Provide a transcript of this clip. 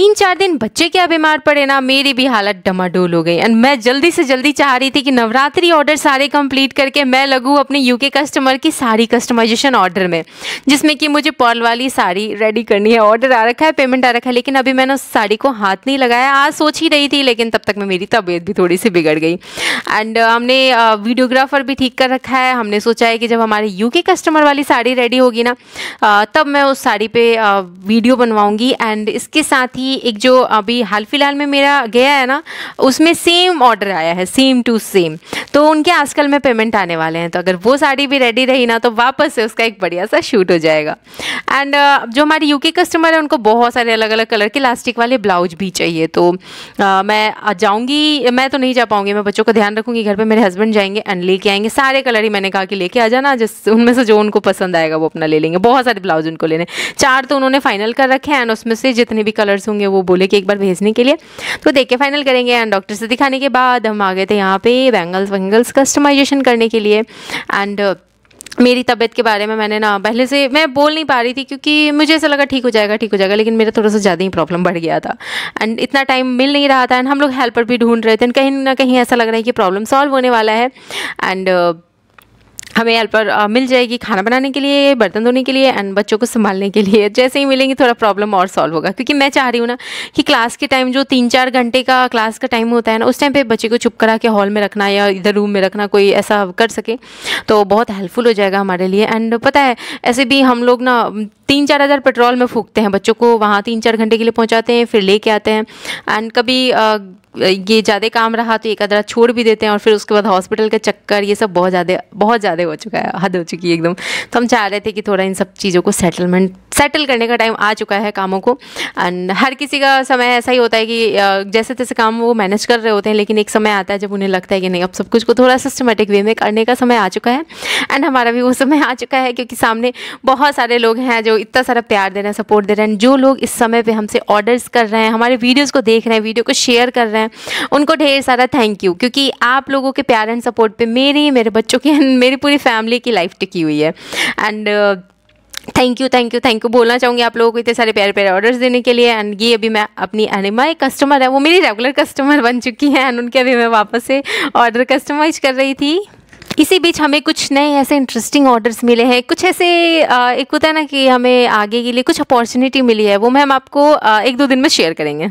तीन चार दिन बच्चे क्या बीमार पड़े ना मेरी भी हालत डमाडोल हो गई एंड मैं जल्दी से जल्दी चाह रही थी कि नवरात्रि ऑर्डर सारे कंप्लीट करके मैं लगूँ अपने यूके कस्टमर की साड़ी कस्टमाइजेशन ऑर्डर में जिसमें कि मुझे पर्ल वाली साड़ी रेडी करनी है ऑर्डर आ रखा है पेमेंट आ रखा है लेकिन अभी मैंने उस साड़ी को हाथ नहीं लगाया आज सोच ही रही थी लेकिन तब तक में मेरी तबीयत भी थोड़ी सी बिगड़ गई एंड uh, हमने वीडियोग्राफर uh, भी ठीक कर रखा है हमने सोचा है कि जब हमारे यूके कस्टमर वाली साड़ी रेडी होगी ना uh, तब मैं उस साड़ी पर वीडियो बनवाऊँगी एंड इसके साथ ही एक जो अभी हाल फिलहाल में मेरा गया है ना उसमें सेम ऑर्डर आया है सेम टू सेम तो उनके आजकल में पेमेंट आने वाले हैं तो अगर वो साड़ी भी रेडी रही ना तो वापस से उसका एक बढ़िया सा शूट हो जाएगा एंड uh, जो हमारे यूके कस्टमर है उनको बहुत सारे अलग अलग कलर के लास्टिक वाले ब्लाउज भी चाहिए तो uh, मैं जाऊँगी मैं तो नहीं जा पाऊँगी मैं बच्चों का ध्यान रखूँगी घर पर मेरे हस्बैंड जाएंगे एंड लेके आएंगे सारे कलर ही मैंने कहा कि लेके आ जाना जिस उनमें से जो उनको पसंद आएगा वो अपना ले लेंगे बहुत सारे ब्लाउज उनको लेने चार तो उन्होंने फाइनल कर रखे हैं एंड उसमें से जितने भी कलर्स होंगे होंगे वो बोले कि एक बार भेजने के लिए तो देख के फाइनल करेंगे एंड डॉक्टर से दिखाने के बाद हम आ गए थे यहाँ पे बैंगल्स वेंगल्स कस्टमाइजेशन करने के लिए एंड uh, मेरी तबीयत के बारे में मैंने ना पहले से मैं बोल नहीं पा रही थी क्योंकि मुझे ऐसा लगा ठीक हो जाएगा ठीक हो जाएगा लेकिन मेरा थोड़ा सा ज़्यादा ही प्रॉब्लम बढ़ गया था एंड इतना टाइम मिल नहीं रहा था एंड हम लोग हेल्पर भी ढूंढ रहे थे एंड कहीं ना कहीं ऐसा लग रहा है कि प्रॉब्लम सॉल्व होने वाला है एंड हमें हेल्पर मिल जाएगी खाना बनाने के लिए बर्तन धोने के लिए एंड बच्चों को संभालने के लिए जैसे ही मिलेंगी थोड़ा प्रॉब्लम और सॉल्व होगा क्योंकि मैं चाह रही हूँ ना कि क्लास के टाइम जो तीन चार घंटे का क्लास का टाइम होता है ना उस टाइम पे बच्चे को चुप करा के हॉल में रखना या इधर रूम में रखना कोई ऐसा कर सके तो बहुत हेल्पफुल हो जाएगा हमारे लिए एंड पता है ऐसे भी हम लोग ना तीन चार हज़ार पेट्रोल में फूकते हैं बच्चों को वहाँ तीन चार घंटे के लिए पहुँचाते हैं फिर लेके आते हैं एंड कभी ये ज़्यादा काम रहा तो एक अदरा छोड़ भी देते हैं और फिर उसके बाद हॉस्पिटल का चक्कर ये सब बहुत ज़्यादा बहुत ज़्यादा हो चुका है हद हो चुकी है एकदम तो हम चाह रहे थे कि थोड़ा इन सब चीज़ों को सेटलमेंट सेटल करने का टाइम आ चुका है कामों को एंड हर किसी का समय ऐसा ही होता है कि जैसे तैसे काम वो मैनेज कर रहे होते हैं लेकिन एक समय आता है जब उन्हें लगता है कि नहीं अब सब कुछ को थोड़ा सिस्टमेटिक वे में करने का समय आ चुका है एंड हमारा भी वो समय आ चुका है क्योंकि सामने बहुत सारे लोग हैं जो इतना सारा प्यार दे रहे हैं सपोर्ट दे रहे हैं जो लोग इस समय पर हमसे ऑर्डर्स कर रहे हैं हमारे वीडियोज़ को देख रहे हैं वीडियो को शेयर कर रहे हैं उनको ढेर सारा थैंक यू क्योंकि आप लोगों के प्यार एंड सपोर्ट पर मेरी मेरे बच्चों की मेरी पूरी फैमिली की लाइफ टिकी हुई है and thank you thank you thank you बोलना चाहूँगी आप लोगों को इतने सारे प्यारे प्यारे ऑर्डर्स देने के लिए एंड ये अभी मैं अपनी अनिमा एक कस्टमर है वो मेरी रेगुलर कस्टमर बन चुकी हैं एंड उनके अभी मैं वापस से ऑर्डर कस्टमाइज कर रही थी इसी बीच हमें कुछ नए ऐसे इंटरेस्टिंग ऑर्डर्स मिले हैं कुछ ऐसे एक होता है ना कि हमें आगे के लिए कुछ अपॉर्चुनिटी मिली है वो मैम आपको एक दो दिन में शेयर करेंगे